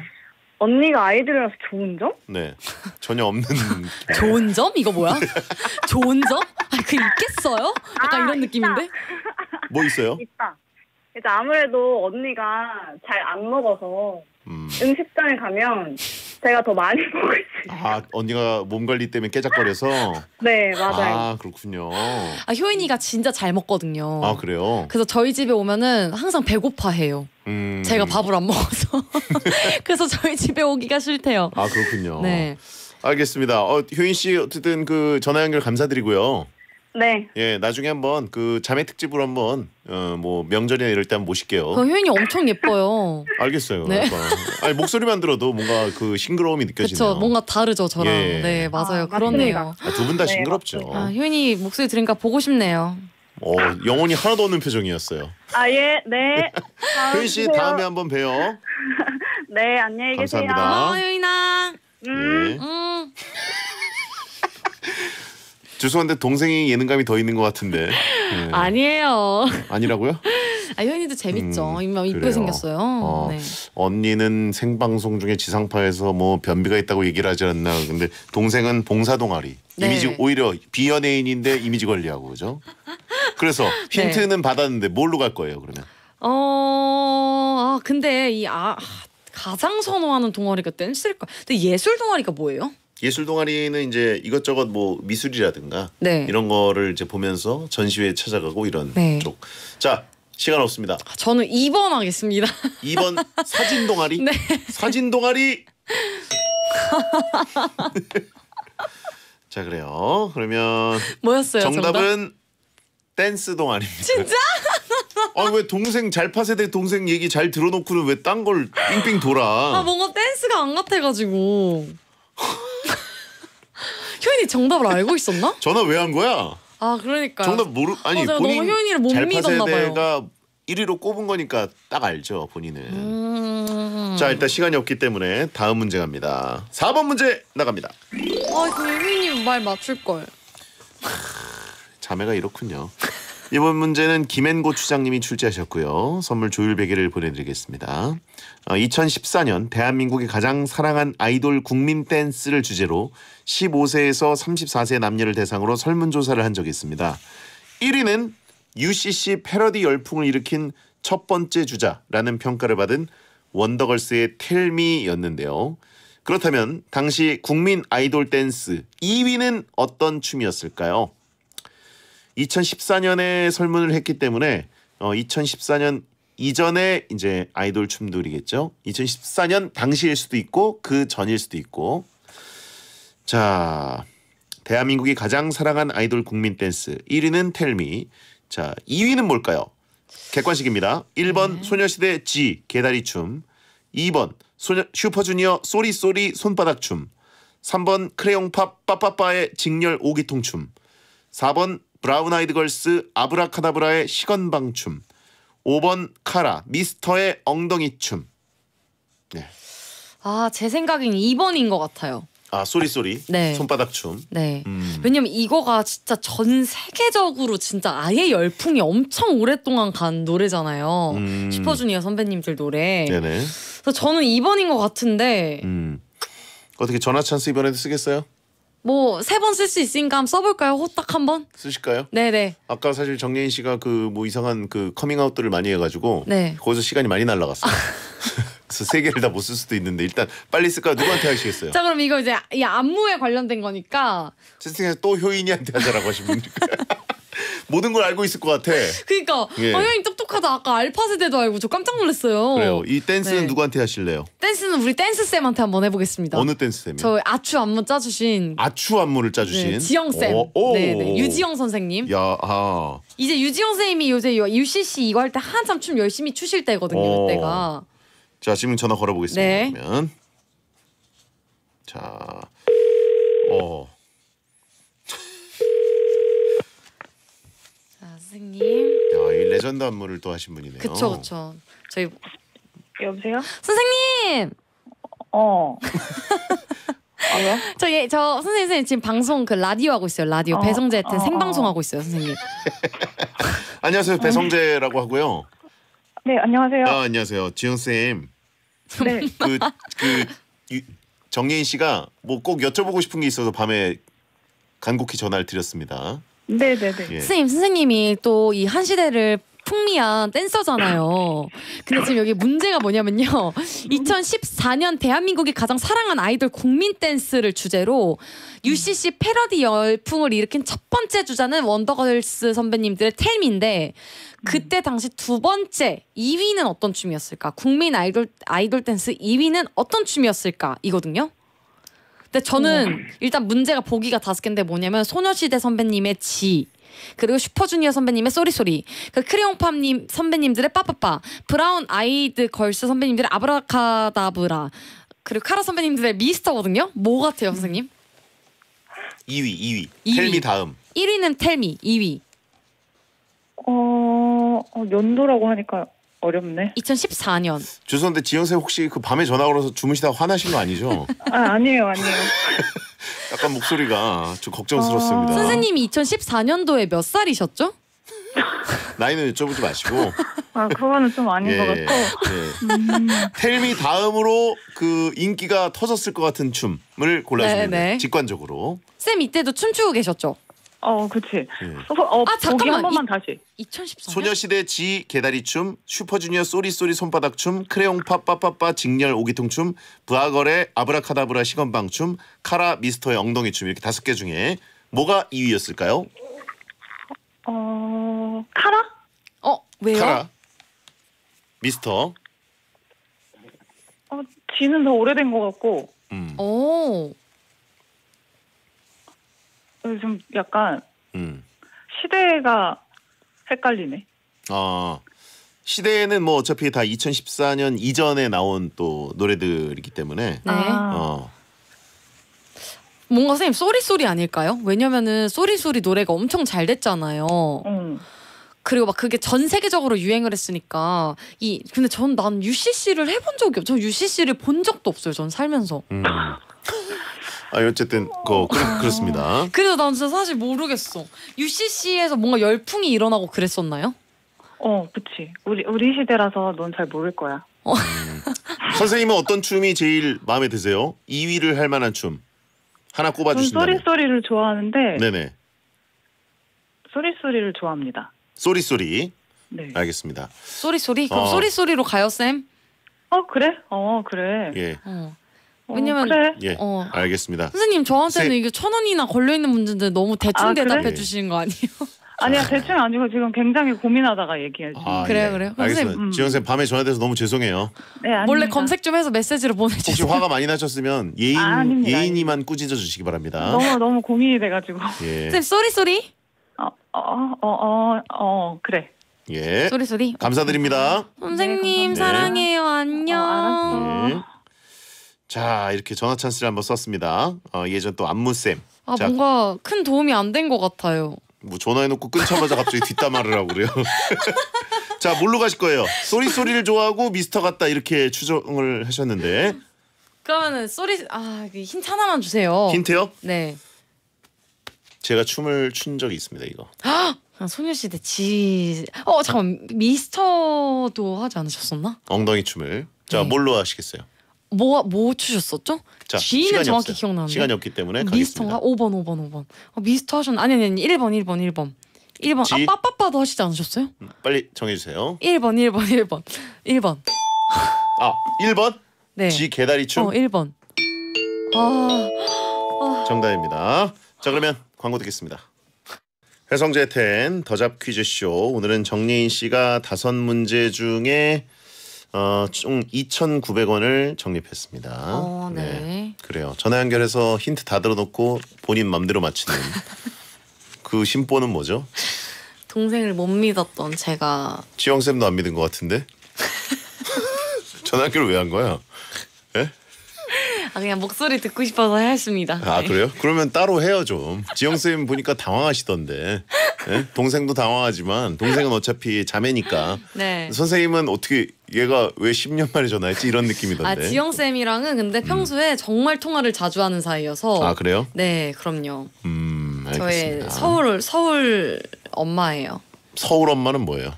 언니가 아이돌이라서 좋은 점? 네, 전혀 없는. 좋은 점? 이거 뭐야? 좋은 점? 아, 그 있겠어요? 약간 아, 이런 느낌인데? 뭐 있어요? 있다. 이제 아무래도 언니가 잘 안 먹어서 음. 음식점에 가면 제가 더 많이 먹고 있어요. 아 언니가 몸 관리 때문에 깨작거려서. 네 맞아요. 아 그렇군요. 아 효인이가 진짜 잘 먹거든요. 아 그래요. 그래서 저희 집에 오면은 항상 배고파해요. 음. 제가 밥을 안 먹어서 그래서 저희 집에 오기가 싫대요. 아 그렇군요. 네. 알겠습니다. 어, 효인 씨 어쨌든 그 전화 연결 감사드리고요. 네. 예, 나중에 한번 그 자매 특집으로 한번 어 뭐 명절이나 이럴 때 한번 모실게요. 그 효연이 엄청 예뻐요. 알겠어요. 네. 아니 목소리만 들어도 뭔가 그 싱그러움이 느껴지네요. 그렇죠. 뭔가 다르죠 저랑. 예. 네, 맞아요. 아, 그렇네요. 아, 아 두분 다 네, 싱그럽죠. 아, 효연이 목소리 들으니까 보고 싶네요. 어, 영혼이 하나도 없는 표정이었어요. 아, 예, 네. 효연 씨 다음에 한번 봬요. 네, 안녕히 계세요. 감사합니다. 어, 효인아. 음. 예. 음. 죄송한데 동생이 예능감이 더 있는 것 같은데. 네. 아니에요. 아니라고요? 아 현이도 재밌죠. 음, 이쁘게 생겼어요. 어, 네. 언니는 생방송 중에 지상파에서 뭐 변비가 있다고 얘기를 하지 않나. 근데 동생은 봉사 동아리. 네. 이미지 오히려 비연예인인데 이미지 관리하고 그죠? 그래서 네. 힌트는 네. 받았는데 뭘로 갈 거예요 그러면? 어, 아, 근데 이 아, 가장 선호하는 동아리가 댄스일까? 근데 예술 동아리가 뭐예요? 예술 동아리는 이제 이것저것 뭐 미술이라든가 네. 이런 거를 이제 보면서 전시회 찾아가고 이런 네. 쪽. 자, 시간 없습니다. 아, 저는 2번 하겠습니다. 2번 사진 동아리? 네. 사진 동아리. 자, 그래요. 그러면 뭐였어요? 정답은 정답? 댄스 동아리입니다. 진짜? 아왜 동생 잘 파세대 동생 얘기 잘 들어놓고는 왜 딴 걸 빙빙 돌아? 아 뭔가 댄스가 안 같아가지고. 효연이 정답을 알고 있었나? 전화 왜 한 거야? 아 그러니까 정답 모르 아니 아 본인 너무 효연이를 못 믿었나 봐요. 1위로 꼽은 거니까 딱 알죠 본인은. 음... 자 일단 시간이 없기 때문에 다음 문제 갑니다. 4번 문제 나갑니다. 아그 효연이 말 맞출 걸. 자매가 이렇군요. 이번 문제는 김앤고 추장님이 출제하셨고요. 선물 조율 베개를 보내드리겠습니다. 2014년 어, 대한민국이 가장 사랑한 아이돌 국민 댄스를 주제로 15세에서 34세 남녀를 대상으로 설문조사를 한 적이 있습니다. 1위는 UCC 패러디 열풍을 일으킨 첫 번째 주자라는 평가를 받은 원더걸스의 텔미였는데요. 그렇다면 당시 국민 아이돌 댄스 2위는 어떤 춤이었을까요? 2014년에 설문을 했기 때문에 어, 2014년 이전에 이제 아이돌 춤들이겠죠 2014년 당시일 수도 있고 그 전일 수도 있고. 자, 대한민국이 가장 사랑한 아이돌 국민 댄스 1위는 텔미. 자, 2위는 뭘까요? 객관식입니다. 1번 네. 소녀시대 G 개다리 춤. 2번 소녀, 슈퍼주니어 쏘리 쏘리 손바닥 춤. 3번 크레용팝 빠빠빠의 직렬 오기통 춤. 4번 브라운 아이드 걸스 아브라카다브라의 시건방춤 5번 카라 미스터의 엉덩이춤 네. 아제 생각엔 2번인 것 같아요 아 소리 소리 네. 손바닥 춤. 네. 음. 왜냐면 이거가 진짜 전 세계적으로 진짜 아예 열풍이 엄청 오랫동안 간 노래잖아요. 음. 슈퍼주니어 선배님들 노래. 네네. 그래서 저는 2번인 것 같은데. 음. 어떻게 전화 찬스 이번에도 쓰겠어요? 뭐세번쓸수 있으니까 한번 써볼까요? 호딱 한번. 쓰실까요? 네네. 아까 사실 정예인 씨가 그 뭐 이상한 그 커밍아웃들을 많이 해가지고 네. 거기서 시간이 많이 날라갔어. 그래서 세 개를 다 못 쓸 수도 있는데 일단 빨리 쓸까요? 누구한테 하시겠어요? 자 그럼 이거 이제 이 안무에 관련된 거니까 채팅에서 또 효인이한테 하자라고 하신 분들. 모든 걸 알고 있을 것 같아. 그러니까 예. 아, 형님 똑똑하다. 아까 알파 세대도 알고 저 깜짝 놀랐어요. 그래요. 이 댄스는 네. 누구한테 하실래요? 댄스는 우리 댄스 쌤한테 한번 해보겠습니다. 어느 댄스 쌤이요? 저 아추 안무 짜주신. 아추 안무를 짜주신 네, 지영 쌤. 오, 어, 오. 네네. 유지영 선생님. 야, 아. 이제 유지영 쌤이 요새 UCC 이거 할 때 한참 춤 열심히 추실 때거든요. 오. 어. 때가자 지금 전화 걸어보겠습니다. 네. 그러면 자, 어. 선생님. 야, 이 레전드 안무를 또 하신 분이네요. 그쵸 그쵸. 저희 여보세요? 선생님. 어. 아, 저, 예, 저 선생님, 선생님 지금 방송 그 라디오 하고 있어요. 라디오 어, 배성재 어, 어, 생방송 하고 있어요, 선생님. 안녕하세요, 배성재라고 하고요. 네, 안녕하세요. 아, 안녕하세요, 지영 쌤. 네. 그, 그 유, 정예인 씨가 뭐 꼭 여쭤보고 싶은 게 있어서 밤에 간곡히 전화를 드렸습니다. 네네네. 예. 선생님, 선생님이 또 이 한시대를 풍미한 댄서잖아요. 근데 지금 여기 문제가 뭐냐면요. 2014년 대한민국이 가장 사랑한 아이돌 국민 댄스를 주제로 UCC 패러디 열풍을 일으킨 첫 번째 주자는 원더걸스 선배님들의 텔인데 그때 당시 두 번째 2위는 어떤 춤이었을까? 국민 아이돌 아이돌 댄스 2위는 어떤 춤이었을까? 이거든요. 근데 저는 음. 일단 문제가 보기가 다섯 개인데 뭐냐면 소녀시대 선배님의 지 그리고 슈퍼주니어 선배님의 쏘리쏘리 그 크레용팝님 선배님들의 빠빠빠 브라운 아이드 걸스 선배님들의 아브라카다브라 그리고 카라 선배님들의 미스터거든요 뭐 같아요 선생님? 2위 2위, 2위. 텔미 다음 1위는 텔미 2위 어, 어 연도라고 하니까 어렵네. 2014년. 죄송한데 지영 쌤 혹시 그 밤에 전화 걸어서 주무시다가 화나신 거 아니죠? 아 아니에요 아니에요. 약간 목소리가 좀 걱정스럽습니다. 어... 선생님이 2014년도에 몇 살이셨죠? 나이는 여쭤보지 마시고. 아 그거는 좀 아닌 예, 것 같고. 예. 음... 텔미 다음으로 그 인기가 터졌을 것 같은 춤을 골라주면 네, 네. 직관적으로. 쌤 이때도 춤추고 계셨죠? 어, 그치. 예. 어, 어 아, 잠깐만. 한 번만 이- 다시. 2014년 소녀시대 지 개다리춤 슈퍼주니어 쏘리쏘리 손바닥춤 크레용팝 빠빠빠 직렬 오기통춤 부하걸의 아브라카다브라 시건방춤 카라 미스터의 엉덩이춤 이렇게 다섯 개 중에 뭐가 2위였을까요? 어, 카라? 어 왜요? 카라 미스터 어, 지는 더 오래된 것 같고. 음. 오 어, 좀 약간 음. 시대가 헷갈리네. 아 시대는 뭐 어차피 다 2014년 이전에 나온 또 노래들이기 때문에. 네. 아. 어. 뭔가 선생님 쏘리쏘리 아닐까요? 왜냐면은 쏘리쏘리 노래가 엄청 잘 됐잖아요. 음. 그리고 막 그게 전 세계적으로 유행을 했으니까 이 근데 전 난 UCC를 해본 적이 없죠. UCC를 본 적도 없어요. 전 살면서. 음. 아 어쨌든 그 그렇, 아. 습니다 그래난 진짜 사실 모르겠어. UCC에서 뭔가 열풍이 일어나고 그랬었나요? 어, 그치. 우리 우리 시대라서 넌 잘 모를 거야. 어. 음. 선생님은 어떤 춤이 제일 마음에 드세요? 2위를 할 만한 춤 하나 꼽아 주신다 소리 소리를 좋아하는데. 네네. 소리 소리를 좋아합니다. 소리 소리. 네. 알겠습니다. 소리 소리. 그럼 어. 소리 소리로 가요 쌤. 어 그래? 어 그래. 예. 어. 어, 왜냐면 어, 그래. 예, 어. 알겠습니다. 선생님 저한테는 세... 이게 천 원이나 걸려 있는 문제인데 너무 대충 아, 대답해 주시는 거 아니에요? 아니야 대충 아니고 지금 굉장히 고민하다가 얘기해요. 아, 그래요 예. 그래요. 선생님 니다 음. 지원 쌤 밤에 전화돼서 너무 죄송해요. 네, 몰래 검색 좀 해서 메시지로 보내주세요. 혹시 화가 많이 나셨으면 예인 아, 예인이만 꾸짖어 주시기 바랍니다. 너무 너무 고민이 돼가지고. 예. 선생님 쏘리 쏘리. 어어어어 어, 어, 어, 그래. 예. 쏘리 쏘리. 감사드립니다. 선생님 네, 사랑해요 안녕. 어, 네. 자 이렇게 전화 찬스를 한번 썼습니다. 어, 예전 또 안무쌤. 아 자, 뭔가 큰 도움이 안 된 것 같아요. 뭐 전화해놓고 끊자마자 갑자기 뒷담화를 하고 그래요. 자 뭘로 가실 거예요? 소리 소리를 좋아하고 미스터 같다 이렇게 추정을 하셨는데. 그러면은 소리 아힌트 그 하나만 주세요. 힌트요? 네. 제가 춤을 춘 적이 있습니다 이거. 아, 소녀시대 지. 어 잠깐 미스터도 하지 않으셨었나? 엉덩이 춤을. 자 네. 뭘로 하시겠어요? 뭐, 뭐 추셨었죠? 자, G는 정확히 없어요. 기억나는데 시간이 없기 때문에 미스터가 5번 5번 5번 아, 미스터 하셨 아니 아니 1번 1번 1번 1번 G. 아 빠빠빠도 하시지 않으셨어요? 음, 빨리 정해주세요 1번 1번 1번 1번 아 1번? 네 G 개다리춤? 어 1번 아, 아. 정답입니다 자 그러면 광고 듣겠습니다 해성재 텐 더잡 퀴즈쇼 오늘은 정예인 씨가 다섯 문제 중에 어, 총 2,900원을 적립했습니다. 어, 네. 네. 그래요. 전화 연결해서 힌트 다 들어놓고 본인 맘대로 맞히는 그 심보는 뭐죠? 동생을 못 믿었던 제가 지영 쌤도 안 믿은 것 같은데 전화 연결 왜한 거야? 예? 아 그냥 목소리 듣고 싶어서 했습니다. 아 네. 그래요? 그러면 따로 해요 좀. 지영 쌤 보니까 당황하시던데. 예? 동생도 당황하지만 동생은 어차피 자매니까. 네. 선생님은 어떻게 얘가 왜 10년 만에 전화했지 이런 아, 느낌이던데. 아 지영 쌤이랑은 근데 음. 평소에 정말 통화를 자주 하는 사이여서. 아 그래요? 네, 그럼요. 음 알겠습니다. 저의 서울 서울 엄마예요. 서울 엄마는 뭐예요?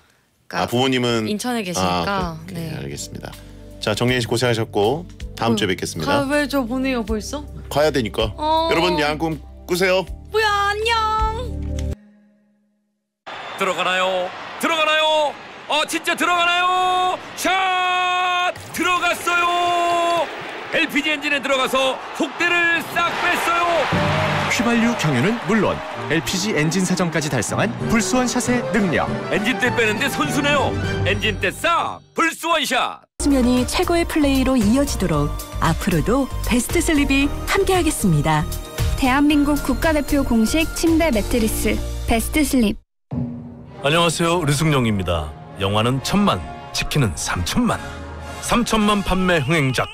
그러니까 아 부모님은 인천에 아, 계시니까. 아, 네. 알겠습니다. 자 정예인 씨 고생하셨고 다음 어, 주에 뵙겠습니다. 가왜저 보내요 벌써? 가야 되니까. 어. 여러분 양꿈 꾸세요. 뭐야 안녕. 들어가나요? 들어가나요? 어 진짜 들어가나요? 샷! 들어갔어요! LPG 엔진에 들어가서 속대를 싹 뺐어요! 휘발유 경유는 물론 LPG 엔진 사정까지 달성한 불수원 샷의 능력 엔진 때 빼는데 손수네요 엔진 때 싹 불수원 샷 수면이 최고의 플레이로 이어지도록 앞으로도 베스트 슬립이 함께하겠습니다 대한민국 국가대표 공식 침대 매트리스 베스트 슬립 안녕하세요. 르승룡입니다 영화는 천만, 치킨은 삼천만. 삼천만 판매 흥행작